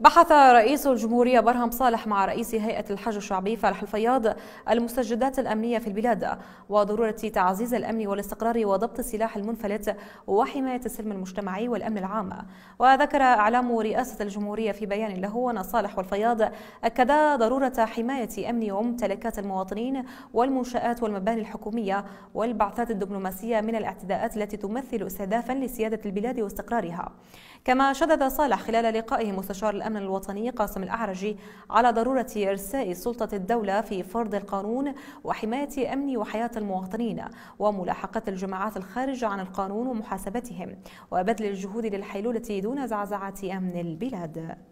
بحث رئيس الجمهورية برهم صالح مع رئيس هيئة الحج الشعبي فالح الفياض المستجدات الأمنية في البلاد وضرورة تعزيز الأمن والاستقرار وضبط السلاح المنفلت وحماية السلم المجتمعي والأمن العام وذكر إعلام رئاسة الجمهورية في بيان له أن صالح والفياض أكدا ضرورة حماية أمن وممتلكات المواطنين والمنشآت والمباني الحكومية والبعثات الدبلوماسية من الاعتداءات التي تمثل استهدافا لسيادة البلاد واستقرارها كما شدد صالح خلال لقائه مستشار الأمن الوطني قاسم الأعرجي على ضرورة إرساء سلطة الدولة في فرض القانون وحماية أمن وحياة المواطنين وملاحقة الجماعات الخارجة عن القانون ومحاسبتهم وبذل الجهود للحيلولة دون زعزعة أمن البلاد